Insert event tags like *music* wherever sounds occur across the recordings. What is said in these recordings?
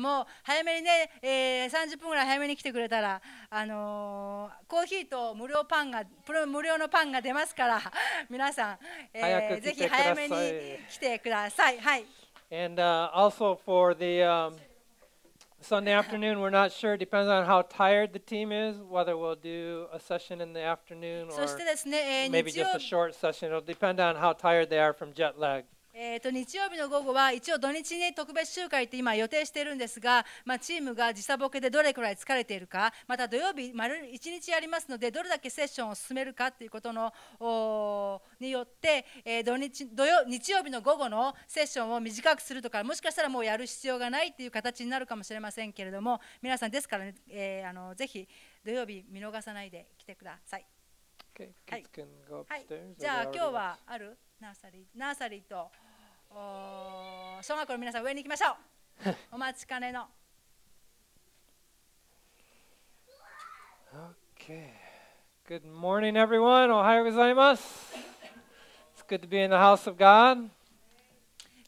もう早めにね、えー、30分ぐらい早めに来てくれたら、あのー、コーヒーと無料パンが無料のパンが出ますから皆さん、えー、ぜひ早めに来てください。はい And uh, also for the um, Sunday afternoon, we're not sure. Depends on how tired the team is, whether we'll do a session in the afternoon or maybe just a short session. It'll depend on how tired they are from jet lag. えーと、日曜日の午後は一応土日に特別集会って今予定しているんですが、まあ、チームが時差ボケでどれくらい疲れているかまた土曜日丸1日やりますのでどれだけセッションを進めるかということのによって、えー、土日土曜日曜日の午後のセッションを短くするとかもしかしたらもうやる必要がないっていう形になるかもしれませんけれども皆さんですからね、えー、あのぜひ土曜日見逃さないで来てください。Okay. はい、はい、じゃあ今日はあるナーサリーナーサリーと。小学校の皆さん上に行きましょうお待ちかねの Okay. Good morning, everyone. Ohio gozaimasu. It's good to be in the house of God.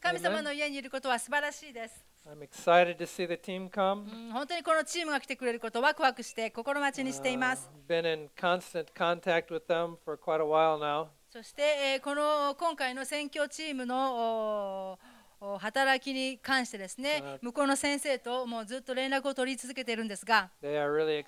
神様の家にいることは素晴らしいです。I'm excited to see the team come. 本当にこのチームが来てくれることをワクワクして心待ちにしています。Uh, been in constant contact with them for quite a while now. そして、えこの今回の選挙チームのお働きに関してですね、向こうの先生ともうずっと連絡を取り続けているんですが、really、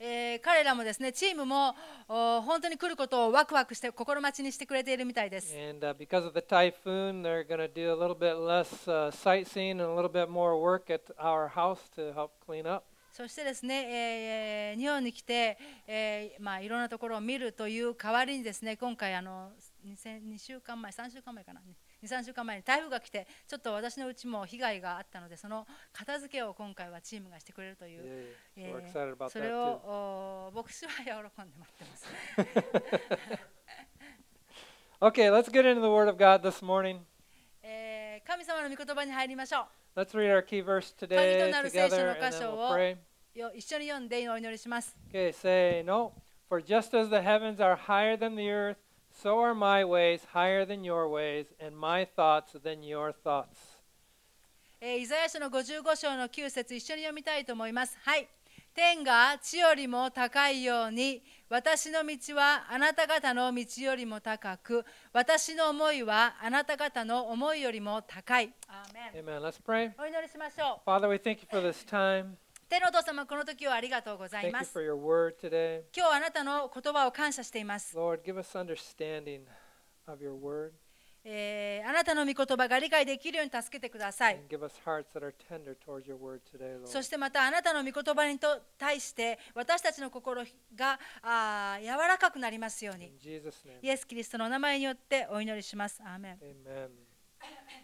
えー、彼らもですね、チームもお本当に来ることをワクワクして心待ちにしてくれているみたいです。And, uh, because of the typhoon, they're going to do a little bit less、uh, sightseeing and a little bit more work at our house to help clean up. そしてですね、えー、日本に来て、えー、まあ、いろんなところを見るという代わりにですね今回あの 2, 2週間前3週間前かな、ね、23週間前に台風が来てちょっと私のうちも被害があったのでその片付けを今回はチームがしてくれるという、えー、それを牧師は喜んで待ってます。*laughs* *laughs* okay, let's get into the Word of God this morning. 神様の御言葉に入りましょう。Let's read our key verse today together and then we'll pray. Okay. say no. For just as the heavens are higher than the earth, so are my ways higher than your ways, and my thoughts than your thoughts. えー、イザヤ書の55章の9節一緒に読みたいと思います。はい。天が地よりも高いように、eh, 私の道はあなた方の道よりも高く、私の思いはあなた方の思いよりも高い。アーメン。Amen. Let's pray. お祈りしましょう。Father, we thank you for this time. 天のお父様、この時はありがとうござい Thank ま you す for。your word today. 今日あなたの言葉を感謝しています。Lord, give us understanding of your word. えー、あなたの御言葉が理解できるように助けてください。そしてまたあなたの御言葉にと対して私たちの心があ柔らかくなりますように。イエス・キリストのお名前によってお祈りします。アーメン。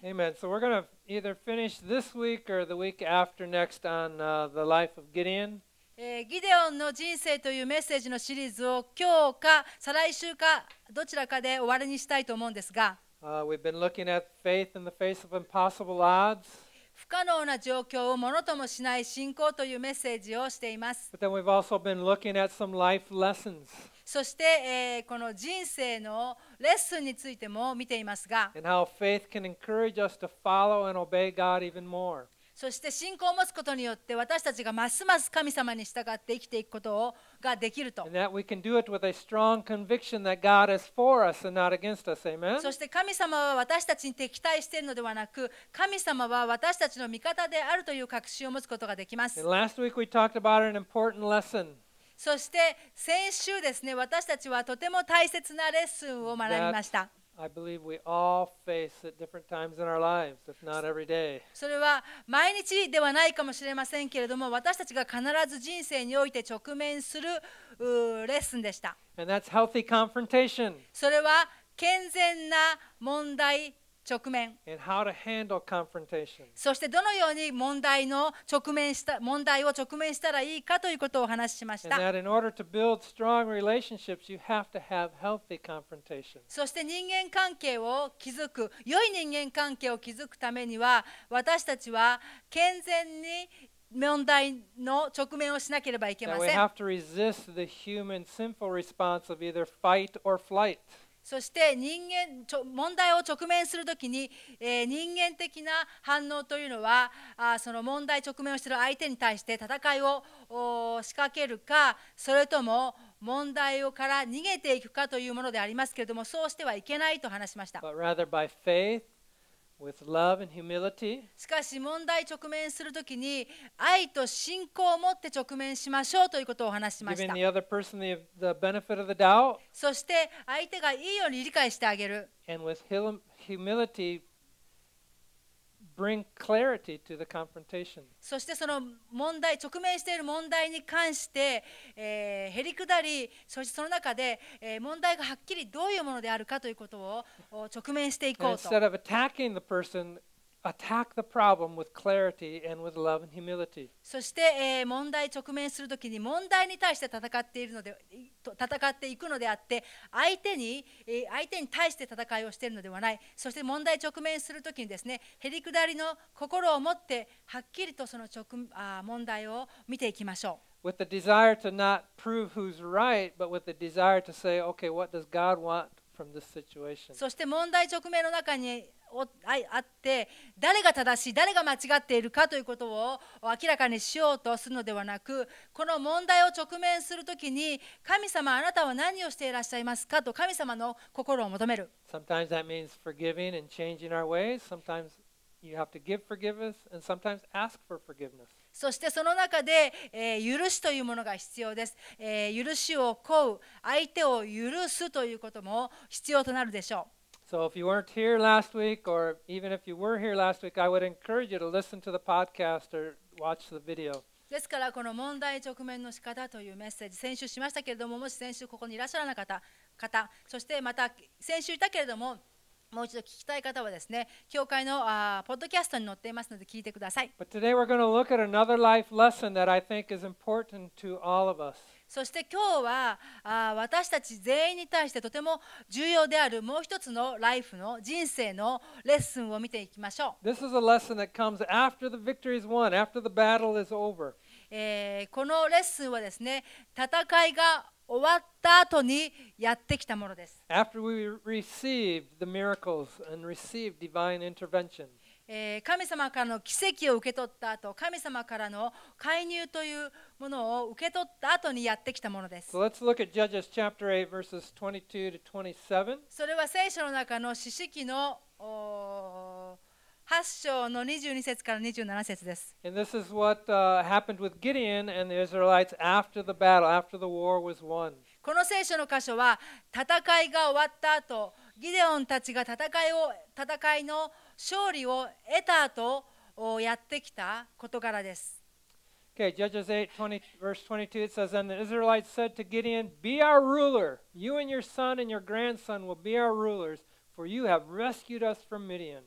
Amen. So we're going to either finish this week or the week after next on uh, the life of Gideon. ギデオンの人生というメッセージのシリーズを今日か再来週かどちらかで終わりにしたいと思うんですが。Uh, we've been looking at faith in the face of impossible odds. 不可能な状況をものともしない信仰というメッセージをしています。But then we've also been looking at some life lessons. そして、えー、この人生のレッスンについても見ていますが。And how faith can encourage us to follow and obey God even more. そして信仰を持つことによって私たちがますます神様に従って生きていくことをができると。そして神様は私たちに敵対しているのではなく、神様は私たちの味方であるという確信を持つことができます。そして先週ですね、私たちはとても大切なレッスンを学びました。I believe we all face at different times in our lives, if not every day. それは毎日ではないかもしれませんけれども、私たちが必ず人生において直面するレッスンでした。And that's healthy confrontation. それは健全な問題直面そしてどのように問題の直面した問題を直面したらいいかということをお話ししましたそして人間関係を築く良い人間関係を築くためには私たちは健全に問題の直面をしなければいけません。そして人間ちょ問題を直面するときに、えー、人間的な反応というのはあその問題直面をしている相手に対して戦いを仕掛けるかそれとも問題をから逃げていくかというものでありますけれどもそうしてはいけないと話しました。しかし問題直面するときに愛と信仰を持って直面しましょうということを話しましたそして相手がいいように理解してあげる。And with humility, bring clarity to the confrontation. そしてその問題直面している問題に関して、えー、へりくだりそしてその中で、えー、問題がはっきりどういうものであるかということを直面していこうと。attack the problem with clarity and with love and humility. そして、えー、問題直面するときに問題に対して戦っているので戦っていくのであって相手に、えー、相手に対して戦いをしているのではないそして問題直面するときにですねへりくだりの心を持ってはっきりとその直あ問題を見ていきましょう。With the desire to not prove who's right, but with the desire to say, okay, what does God want そして問題直面の中にあって誰が正しい誰が間違っているかということを明らかにしようとするのではなくこの問題を直面するときに神様あなたは何をしていらっしゃいますかと神様の心を求める。Sometimes that means forgiving and changing our ways. Sometimes you have to give forgiveness and sometimes ask for forgiveness. そしてその中で、えー、許しというものが必要です、えー、許しを請う相手を許すということも必要となるでしょう So, if you weren't here last week, or even if you were here last week, I would encourage you to listen to the podcast or watch the video. ですから、この問題直面の仕方というメッセージ、先週しましたけれども、もし先週ここにいらっしゃらなかった方、そしてまた先週いたけれども、もう一度聞きたい方はですね、教会のあポッドキャストに載っていますので聞いてください。そして今日はあ私たち全員に対してとても重要であるもう一つのライフの人生のレッスンを見ていきましょう。えこのレッスンはですね、戦いが終わった後にやってきたものです。神様からの奇跡を受け取った後神様からの介入というものを受け取った後にやってきたものです。それは聖書の中の四式の。8章の22節から27節です。And this is what、uh, happened with Gideon and the Israelites after the battle, after the war was won. この聖書の箇所は戦いが終わった後、ギデオンたちが戦いを戦いの勝利を得た後をやってきた事柄です。Okay, Judges 8, 20, verse 22, it says, And the Israelites said to Gideon, Be our ruler. You and your son and your grandson will be our rulers, for you have rescued us from Midian.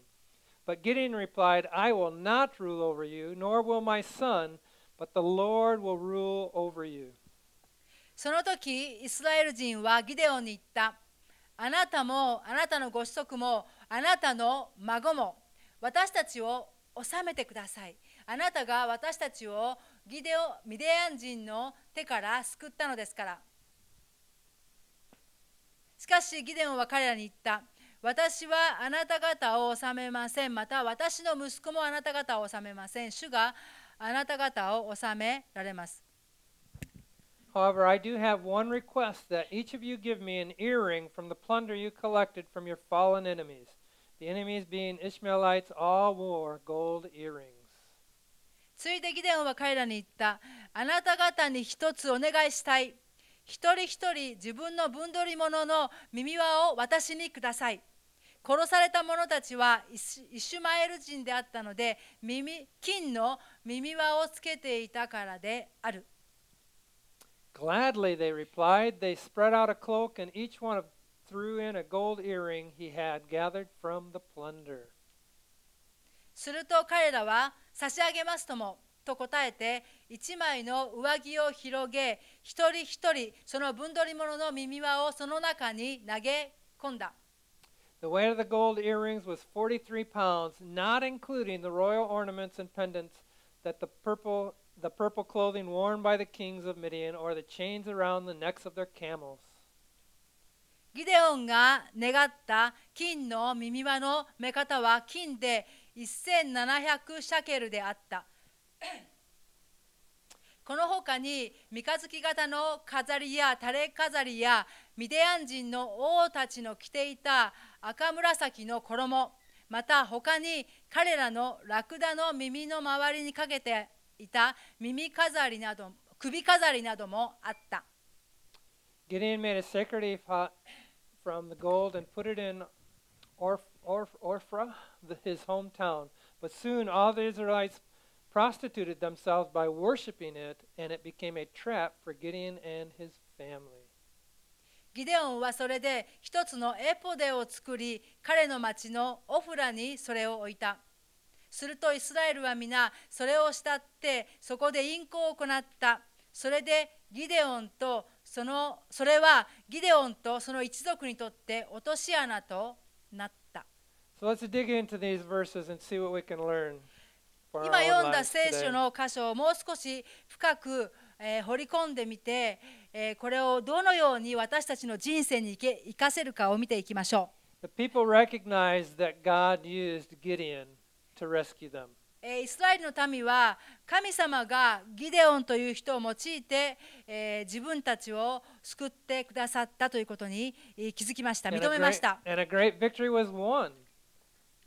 But Gideon replied, I will not rule over you, nor will my son, but the Lord will rule over you. その時、イスラエル人はギデオンに言った。あなたも、あなたのご子息も、あなたの孫も、私たちを治めてください。あなたが私たちをギデオミデアン人の手から救ったのですから。しかし、ギデオンは彼らに言った。私はあなた方を治めません。また私の息子もあなた方を治めません。主があなた方を治められます。However, I do have one request that each of you give me an earring from the plunder you collected from your fallen enemies. The enemies being Ishmaelites all wore gold earrings. ついでギデオンは彼らに言った。あなた方に一つお願いしたい。一人一人自分の分取り物の耳輪を私にください。殺された者たちはイシュマエル人であったので耳金の耳輪をつけていたからである。Gladly they replied, they spread out a cloak and each one threw in a gold earring he had gathered from the plunder. すると彼らは差し上げますともと答えて一枚の上着を広げ一人一人その分取り物の耳輪をその中に投げ込んだ。The weight of the gold earrings was 43 pounds, not including the royal ornaments and pendants that the purple the purple clothing worn by the kings of Midian or the chains around the necks of their camels. ギデオンが願った金の耳輪の目方は金で1700シャケルであった。この他に三日月型の飾りや垂れ飾りやミデアン人の王たちの着ていた赤紫の衣また他に彼らのラクダの耳の周りにかけていた耳飾りなど首飾りなどもあった。Gideon made a sacred ephod from the gold and put it in Orph, Orph, Orphra, his hometown. But soon all the Israelites prostituted themselves by worshiping it, and it became a trap for Gideon and his family. ギデオンはそれで一つのエポデを作り彼の町のオフラにそれを置いたするとイスラエルは皆それを慕ってそこで淫行を行ったそれでギデオンとそのそれはギデオンとその一族にとって落とし穴となった、so、let's dig into these verses and see what we can learn 今読んだ聖書の箇所をもう少し深く、えー、掘り込んでみて、えー、これをどのように私たちの人生に生かせるかを見ていきましょう。イスラエルの民は神様がギデオンという人を用いて、えー、自分たちを救ってくださったということに気づきました認めました。And a great, and a great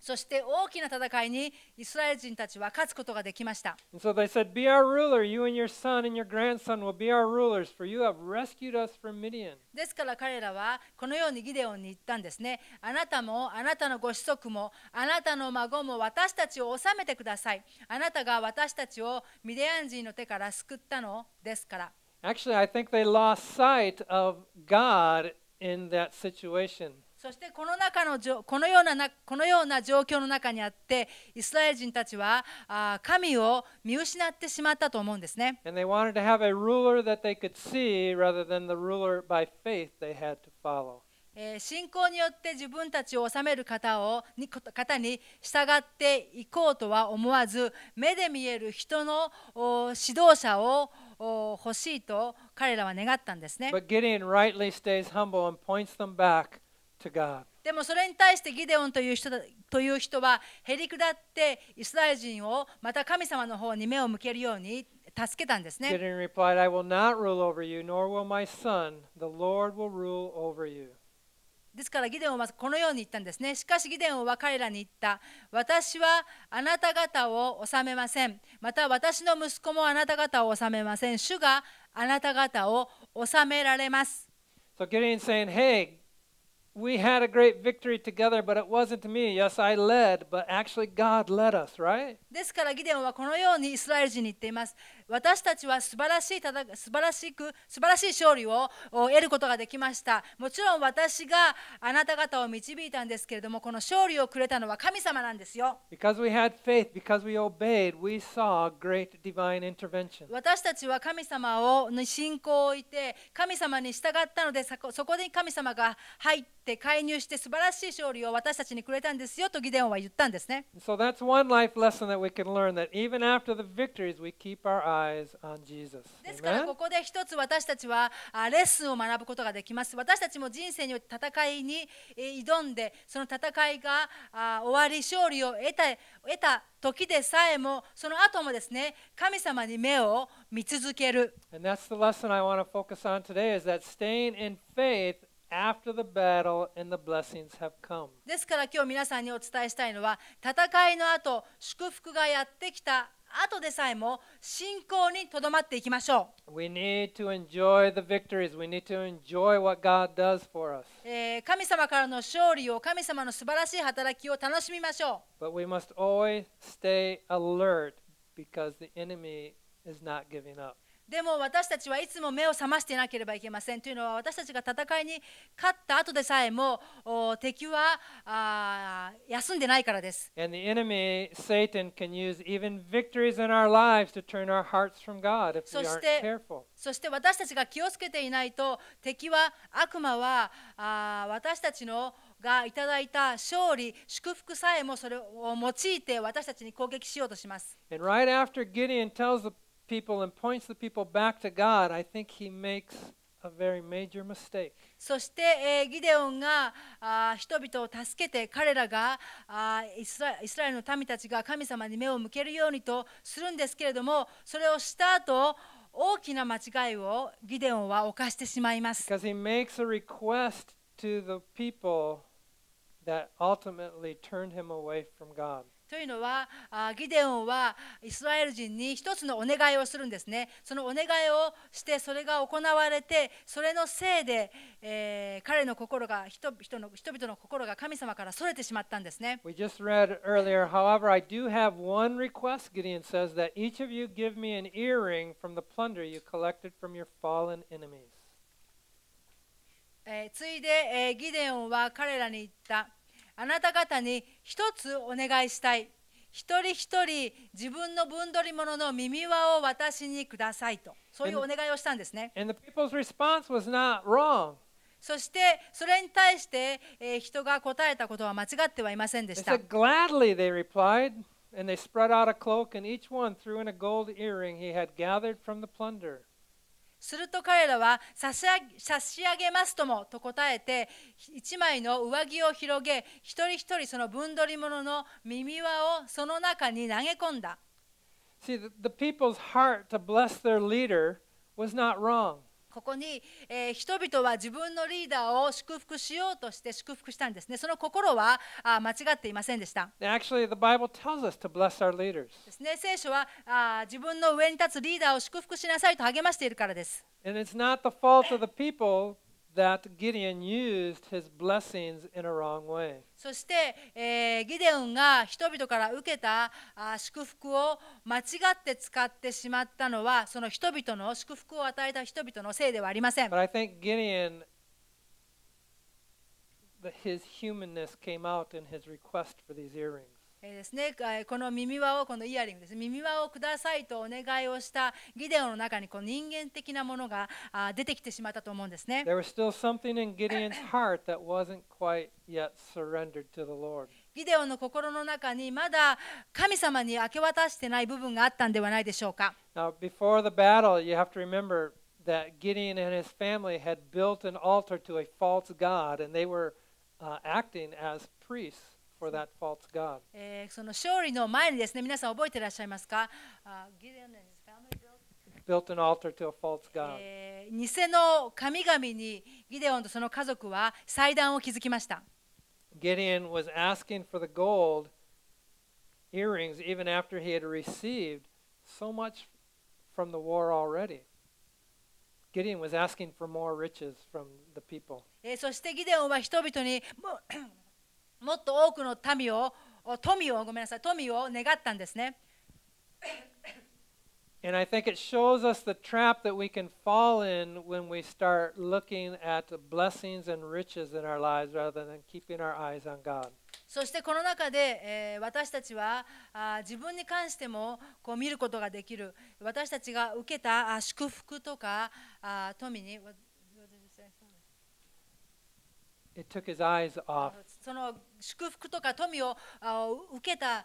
そして大きな戦いにイスラエル人たちは勝つことができました。So、said, ruler, your your rulers, ですから彼らはこのようにギデオンに言ったんですね。あなたもあなたのご子息もあなたの孫も私たちを治めてください。あなたが私たちをミディアン人の手から救ったのですから。Actually, I think they lost sight of God in that situation. そしてこの中のこのようななこのような状況の中にあってイスラエル人たちはあ神を見失ってしまったと思うんですね。信仰によって自分たちを治める方をに方に従っていこうとは思わず目で見える人の指導者を欲しいと彼らは願ったんですね。to God. でもそれに対してギデオンという人という人はへりだってイスラエル人をまた神様の方に目を向けるように助けたんですね。replied, I will not rule over you, nor will my son. The Lord will rule over you. ですからギデオンはこのように言ったんですね。しかしギデオンは彼らに言った。私はあなた方を治めません。また私の息子もあなた方を治めません。主があなた方を治められます。So Gideon saying, Hey, we had a great victory together, but it wasn't me. Yes, I led, but actually God led us, right? ですからギデオンはこのようにイスラエル人に言っています。私たちは素晴らしいただ素晴らしく素晴らしい勝利を得ることができました。もちろん私があなた方を導いたんですけれども、この勝利をくれたのは神様なんですよ。faith, obeyed, 私たちは神様を信仰を置いて、神様に従ったので、そこで神様が入ってって介入して素晴らしい勝利を私たちにくれたんですよとギデオンは言ったんですね。So that's one life lesson that we can learn that even after the victories we keep our eyes on Jesus. ですからここで一つ私たちはレッスンを学ぶことができます。私たちも人生によって戦いに挑んでその戦いが終わり勝利を得た得た時でさえもその後もですね神様に目を見続ける。And that's the lesson I want to focus on today is that staying in faith after the battle and the blessings have come. ですから今日皆さんにお伝えしたいのは戦いの後祝福がやってきた後でさえも信仰にとどまっていきましょう。We need to enjoy the victories. We need to enjoy what God does for us. 神様からの勝利を、神様の素晴らしい働きを楽しみましょう。But we must always stay alert because the enemy is not giving up. でも私たちはいつも目を覚ましていなければいけませんというのは私たちが戦いに勝った後でさえも敵は休んでないからです。And e n e m y Satan, can そして私たちが気をつけていないと敵は悪魔はあ私たちのがいただいた勝利、祝福さえもそれを用いて私たちに攻撃しようとします。And right after Gideon tells the people and points the people back to God, I think he makes a very major mistake. そして、えー、ギデオンがあ人々を助けて彼らがあイスライスラエルの民たちが神様に目を向けるようにとするんですけれどもそれをした後大きな間違いをギデオンは犯してしまいます。Because he makes a request to the people that ultimately turned him away from God. というのはギデオンはイスラエル人に一つのお願いをするんですねそのお願いをしてそれが行われてそれのせいで、えー、彼の心が人人の人々の心が神様からそれてしまったんですね。We just read earlier, however, I do have one request, Gideon says, that each of you give me an earring from the plunder you collected from your fallen enemies. えー、ついで、えー、ギデオンは彼らに言った。あなた方に一つお願いしたい一人一人自分の分取り者の耳輪を私にくださいとそういうお願いをしたんですね。And the people's response was not wrong. そしてそれに対して、えー、人が答えたことは間違ってはいませんでした。t h e Gladly they replied, and they spread out a cloak, and each one threw in a gold earring he had gathered from the plunder. すると彼らは差し上げますともと答えて一枚の上着を広げ一人一人その分取り物の耳輪をその中に投げ込んだ。See, the people's heart to bless their leader was not wrong. ここに、えー、人々は自分のリーダーを祝福しようとして祝福したんですね。その心はあ間違っていませんでした。Actually, the Bible tells us to bless our leaders. ですね、聖書はあ自分の上に立つリーダーを祝福しなさいと励ましているからです。And it's not the fault of the people that Gideon used his blessings in a wrong way. そして、えー、ギデオンが人々から受けたあ祝福を間違って使ってしまったのは、その人々の祝福を与えた人々のせいではありません。But I think Gideon, his humanness came out in his request for these earrings. えー、ですね、この耳輪をこのイヤリングです、ね、耳輪をくださいとお願いをしたギデオンの中にこう人間的なものが出てきてしまったと思うんですね。There was still something in Gideon's heart that wasn't quite yet surrendered to the Lord. ギデオンの心の中にまだ神様に明け渡してない部分があったんではないでしょうか。Now, before the battle, you have to remember that Gideon and his family had built an altar to a false god and they were、uh, acting as priests. for that false God. えー、その勝利の前にですね、皆さん覚えていらっしゃいますか、uh, Gideon and his family built an altar to a false God. えー、偽の神々にギデオンとその家族は祭壇を築きました。Gideon was asking for the gold earrings even after he had received so much from the war already. Gideon was asking for more riches from the people. えー、そしてギデオンは人々にももっと多くの民を富をごめんなさい富を願ったんですね。And I think it shows us the trap that we can fall in when we start looking at blessings and riches in our lives rather than keeping our eyes on God. そしてこの中で、えー、私たちはあ自分に関してもこう見ることができる私たちが受けたあ祝福とかあ富にその祝福とか富を受けた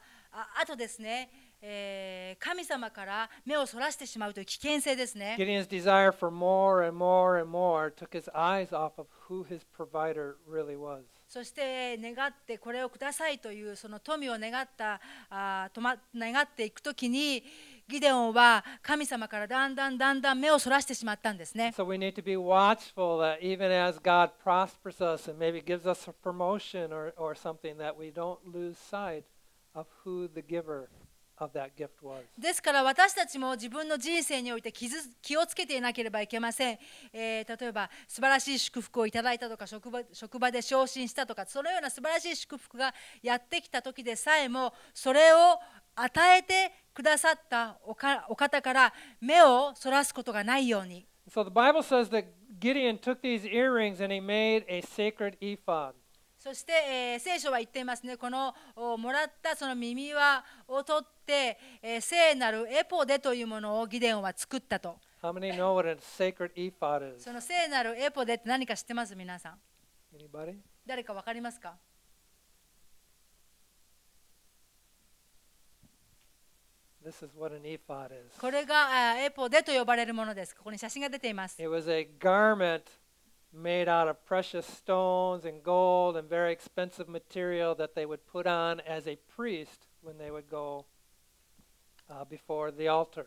後ですね、えー、神様から目をそらしてしまうという危険性ですね。Gideon's desire for more and more and more took his eyes off of who his provider really was. そして願ってこれをくださいというその富を願ったあま願っていくときに。ギデオンは神様からだんだんだんだん目をそらしてしまったんですね。So we need to be watchful that even as God prospers us and maybe gives us a promotion or, or something, that we don't lose sight of who the giver is. ですから私たちも自分の人生において傷気をつけていなければいけません、えー、例えば素晴らしい祝福をいただいたとか職場職場で昇進したとかそのような素晴らしい祝福がやってきた時でさえもそれを、与えてくださったおお方から目をそらすことがないように。So the Bible says that Gideon took these earrings and he made a sacred ephod. そして、えー、聖書は言っていますね、このもらったその耳輪を取って、えー、聖なるエポデというものをギデオンは作ったと。How many know what a sacred ephod is? その聖なるエポデって何か知ってます皆さん Anybody? 誰か分かりますか This is what an ephod is. これがエポデと呼ばれるものです。ここに写真が出ています。It was a garment made out of precious stones and gold and very expensive material that they would put on as a priest when they would go uh, before the altar.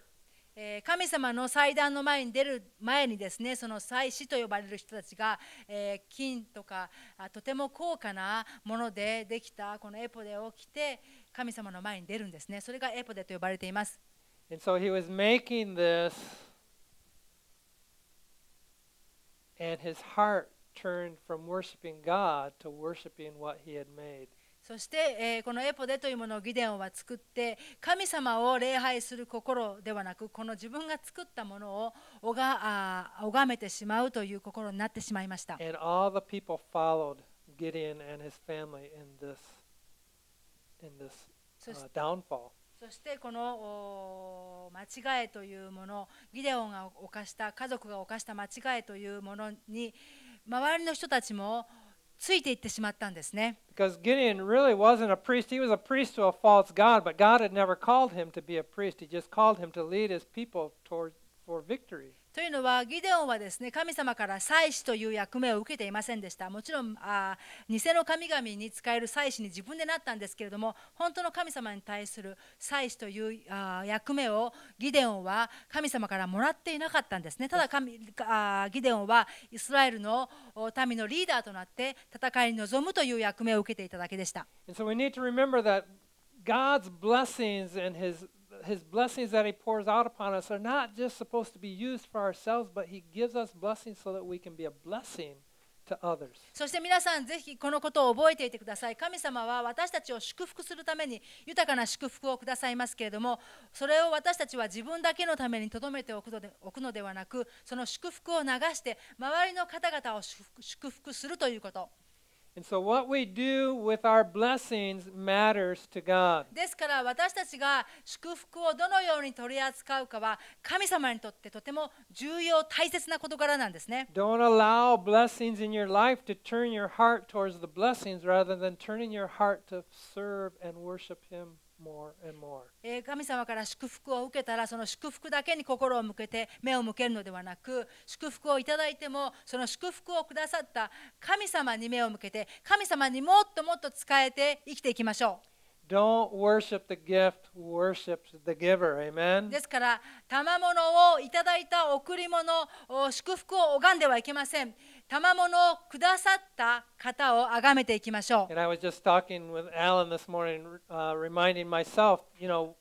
えー、神様の祭壇の前に出る前にですねその祭司と呼ばれる人たちが、えー、金とかとても高価なものでできたこのエポデを着て、神様の前に出るんですね。それがエポデと呼ばれています。And so he was making this, and his heart turned from worshiping God to worshiping what he had made. そして、えー、このエポデというものをギデオンは作って神様を礼拝する心ではなくこの自分が作ったものを拝あ拝めてしまうという心になってしまいました。And all the people followed Gideon and his family in this. in this uh, downfall. そしてこの間違いというもの、ギデオンが犯した、家族が犯した間違いというものに、周りの人たちもついていってしまったんですね。Because Gideon really wasn't a priest, he was a priest to a false God, but God had never called him to be a priest, he just called him to lead his people toward というのはギデオンはですね神様から祭司という役目を受けていませんでしたもちろんあ偽の神々に使える祭司に自分でなったんですけれども本当の神様に対する祭司というあ役目をギデオンは神様からもらっていなかったんですねただ神あギデオンはイスラエルの民のリーダーとなって戦いに臨むという役目を受けていただけでした。And so we need to remember that God's blessings and his his blessings that he pours out upon us are not just supposed to be used for ourselves, but he gives us blessings so that we can be a blessing そして皆さん、ぜひこのことを覚えていてください。神様は私たちを祝福するために豊かな祝福をくださいますけれども、それを私たちは自分だけのためにとどめておくのではなく、その祝福を流して、周りの方々を祝福するということ。And so what we do with our blessings matters to God. ですから私たちが祝福をどのように取り扱うかは神様にとってとても重要大切な事柄なんですね。Don't allow blessings in your life to turn your heart towards the blessings rather than turning your heart to serve and worship Him. 神様から祝福を受けたらその祝福だけに心を向けて目を向けるのではなく祝福をいただいてもその祝福をくださった神様に目を向けて神様にもっともっと使えて生きていきましょう。Don't worship the gift, worship the giver. Amen. ですから、賜物をいただいた贈り物、祝福を拝んではいけません。賜物をくださった方を崇めていきましょう。And I was just talking with Alan this morning, uh, reminding myself, you know,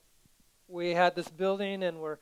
we had this building and we're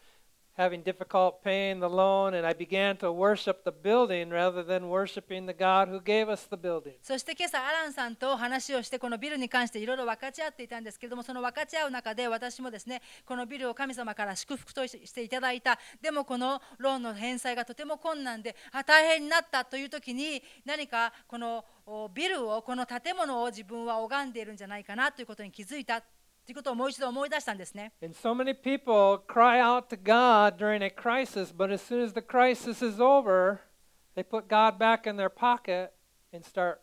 having difficult paying the loan and I began to worship the building rather than worshiping the God who gave us the building. そして今朝アランさんと話をしてこのビルに関していろいろ分かち合っていたんですけれどもその分かち合う中で私もですねこのビルを神様から祝福としていただいたでもこのローンの返済がとても困難であ大変になったという時に何かこのビルをこの建物を自分は拝んでいるんじゃないかなということに気づいたということをもう一度思い出したんですね。And so many people cry out to God during a crisis, but as soon as the crisis is over, they put God back in their pocket and start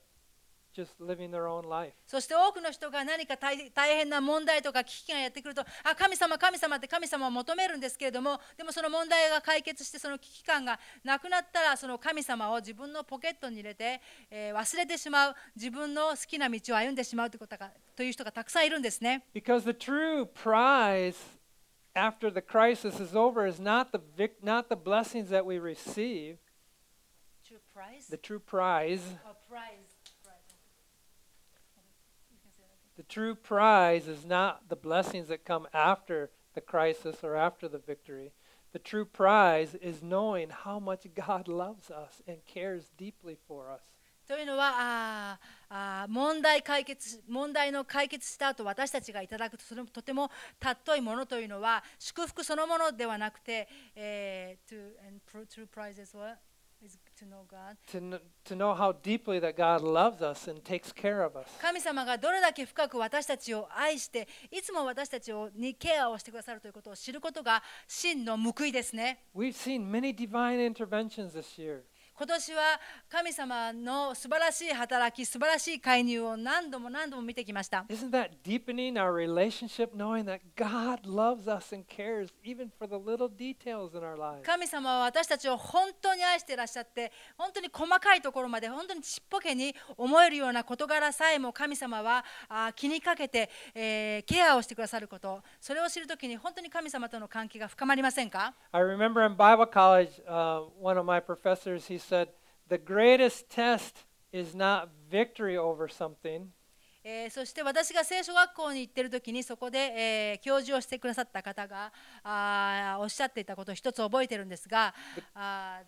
そして多くの人が何か大大変な問題とか危機がやってくると、あ、神様、神様って神様を求めるんですけれども、でもその問題が解決して、その危機感がなくなったら、その神様を自分のポケットに入れて、えー、忘れてしまう、自分の好きな道を歩んでしまうということがという人がたくさんいるんですね。Because the true prize after the crisis is over is not the, not the blessings that we receive. True prize? The true prize. o prize. true prize is not the blessings that come after the crisis or after the victory. The true prize is knowing how much God loves us and cares deeply for us. というのはああ問題解決問題の解決した後私たちがいただくとそれもとても尊いものというのは祝福そのものではなくて、えー、to, and true prizes what? To know, God. To, know, to know how deeply that God loves us and takes care of us. 神様がどれだけ深く私たちを愛して、いつも私たちをにケアをしてくださるということを知ることが真の報いですね。We've seen many divine interventions this year. 今年は神様の素晴らしい働き、素晴らしい介入を何度も何度も見てきました。Isn't that deepening our relationship knowing that God loves us and cares even for the little details in our lives? 神様は私たちを本当に愛していらっしゃって、本当に細かいところまで本当にちっぽけに思えるような事柄さえも神様は気にかけて、えー、ケアをしてくださること、それを知るときに本当に神様との関係が深まりませんか I remember in Bible college、uh, one of my professors, he said, the greatest test is not victory over something. えー、そして私が聖書学校に行っている時にそこで、えー、教授をしてくださった方があおっしゃっていたことを一つ覚えてるんですがあ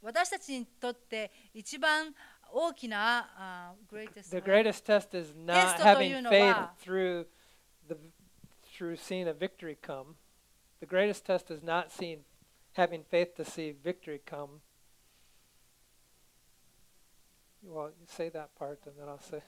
私たちにとって一番大きなあ eh, greatest The greatest test is not having faith through, the, through seeing a victory come. The greatest test is not seeing, having faith to see victory come. Well, say that part and then I'll say.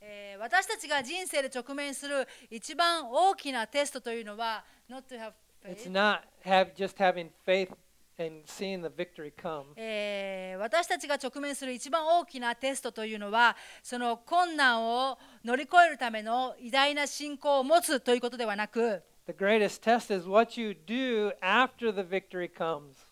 えー、私たちが人生で直面する一番大きなテストというのは、not to have faith. It's not have, just having faith and seeing the victory come. えー、私たちが直面する一番大きなテストというのは、その困難を乗り越えるための偉大な信仰を持つということではなく、The greatest test is what you do after the victory comes.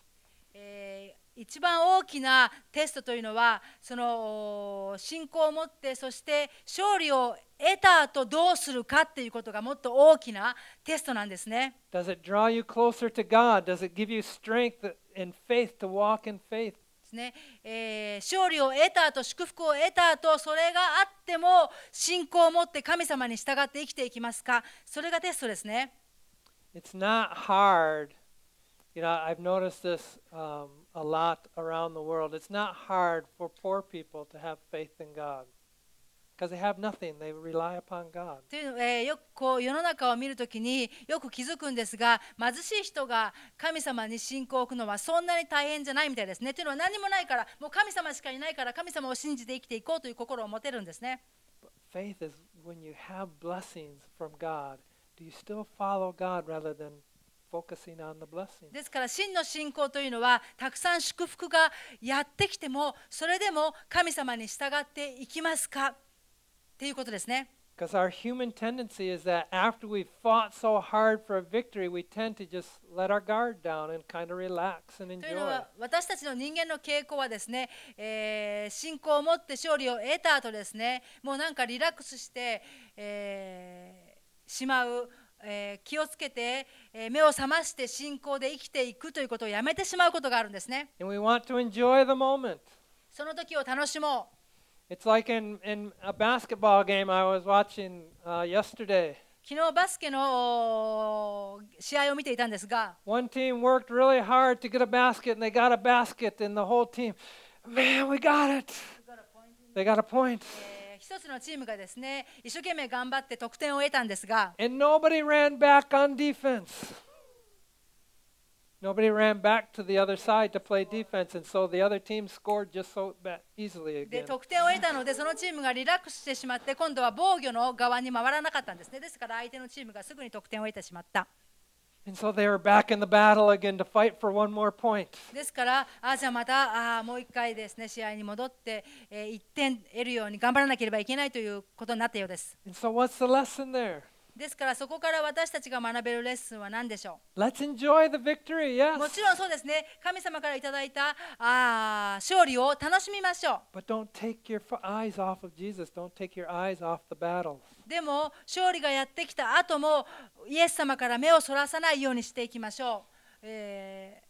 一番大きなテストというのはその信仰を持ってそして勝利を得た後どうするかっていうことがもっと大きなテストなんですね。Does it draw you closer to God? Does it give you strength and faith to walk in faith? ねえー、勝利を得た後祝福を得た後それがあっても信仰を持って神様に従って生きていきますかそれがテストですね。It's not hard. You know, I've noticed this、um, a lot around the world. It's not hard for poor people to have faith in God. Because they have nothing, they rely upon God. という、えー、よくこう世の中を見るときによく気づくんですが、貧しい人が神様に信仰を置くのはそんなに大変じゃないみたいですね。というのは何もないから、もう神様しかいないから、神様を信じて生きていこうという心を持てるんですね。Faith is when you have blessings from God. Do you still follow God rather than ですから真の信仰というのはたくさん祝福がやってきてもそれでも神様に従っていきますかということですね。というのは私たちの人間の傾向はですね、えー、信仰を持って勝利を得た後ですねもうなんかリラックスして、えー、しまう。えー、気をつけて、えー、目を覚まして信仰で生きていくということをやめてしまうことがあるんですね。And we want to enjoy the moment. その時を楽しもう。It's like in, in a basketball game I was watching、uh, yesterday. 昨日バスケの試合を見ていたんですが、One team worked really hard to get a basket and they got a basket and the whole team, man, we got it! They got a point. They got a point. 一つのチームがですね、一生懸命頑張って得点を得たんですが、And nobody ran back on defense. Nobody ran back to the other side to play defense, and so the other team scored just so easily again. で得点を得たので、そのチームがリラックスしてしまって、今度は防御の側に回らなかったんですね。ですから相手のチームがすぐに得点を得てしまった。And so they are back in the battle again to fight for one more point. And so what's the lesson there? ですからそこから私たちが学べるレッスンは何でしょう Let's enjoy the victory, yes. もちろんそうですね。神様からいただいたあ勝利を楽しみましょう。でも勝利がやってきた後もイエス様から目をそらさないようにしていきましょう。えー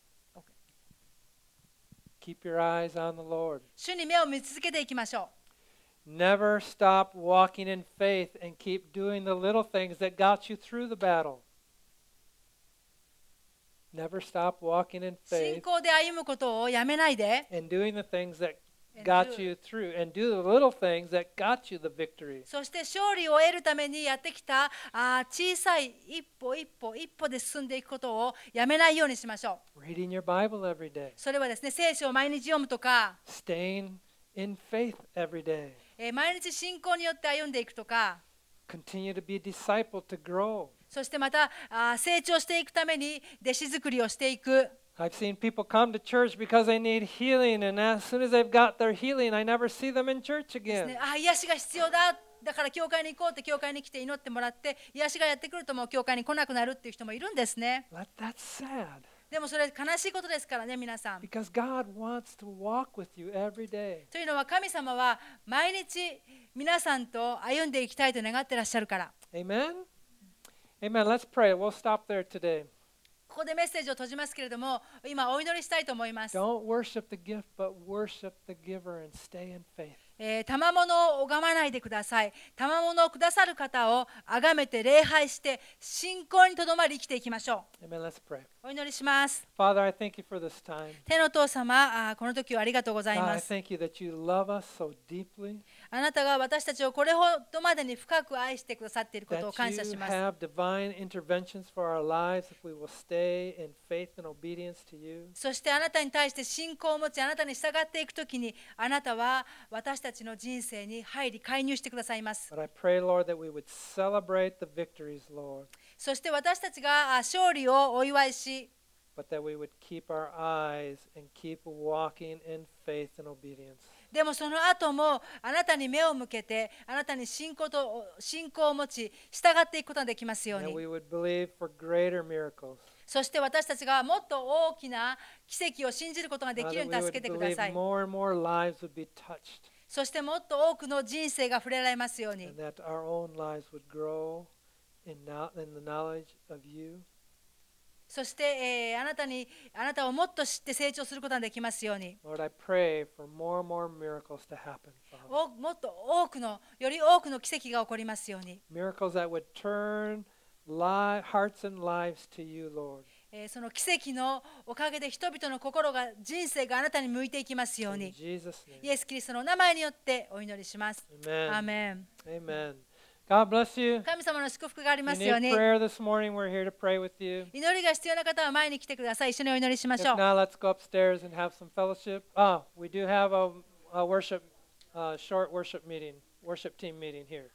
Keep your eyes on the Lord. 主に目を見続けていきましょう。Never stop walking in faith and keep doing the little things that got you through the battle. Never stop walking in faith. And doing the things that got you through and do the little things that got you the victory. そして勝利を得るためにやってきた小さい一歩一歩一歩で進んでいくことをやめないようにしましょう。Reading your Bible every day. それはですね、聖書を毎日読むとか。Staying in faith every day. えー、毎日信仰によって歩んでいくとか、continue to be a disciple to grow. そしてまたあ成長していくために弟子作りをしていく。I've seen people come to church because they need healing, and as soon as they've got their healing, I never see them in church again. あ癒しが必要だだから教会に行こうって教会に来て祈ってもらって癒しがやってくるともう教会に来なくなるっていう人もいるんですね。But that's sad. でもそれ悲しいことですからね、皆さん。Because God wants to walk with you every day. というのは神様は毎日皆さんと歩んでいきたいと願ってらっしゃるから。Amen? Amen. Let's pray. We'll stop there today. ここでメッセージを閉じますけれども、今お祈りしたいと思います。Don't worship the gift, but worship the giver and stay in faith. えー、賜物を拝まないでください賜物をくださる方を崇めて礼拝して信仰にとどまり生きていきましょうお祈りします Father, I thank you for this time. 天の父様この時はありがとうございます I thank you that you love us so deeply. あなたが私たちをこれほどまでに深く愛してくださっていることを感謝します。そしてあなたに対して信仰を持ち、あなたに従っていくときに、あなたは私たちの人生に入り、介入してくださいます。そして私たちが勝利をお祝いし、But that we would keep our eyes and keep walking in faith and obedience. でもその後もあなたに目を向けてあなたに信仰と信仰を持ち従っていくことができますようにそして私たちがもっと大きな奇跡を信じることができるように助けてくださいそしてもっと多くの人生が触れられますように。そして、えー、あなたにあなたをもっと知って成長することができますように。Lord, I pray for more and more miracles to happen, おもっと多くの、より多くの奇跡が起こりますように。Miracles that would turn hearts and lives to you, Lord. えその奇跡のおかげで人々の心が人生があなたに向いていきますように。イエス・キリストの名前によってお祈りします。アメン。アメン God bless you. 神様の祝福がありますよね。祈りが必要な方は前に来てください。一緒にお祈りしましょう。Now, let's go upstairs and have some fellowship. Ah, we do have a, a worship, a short worship meeting, worship team meeting here.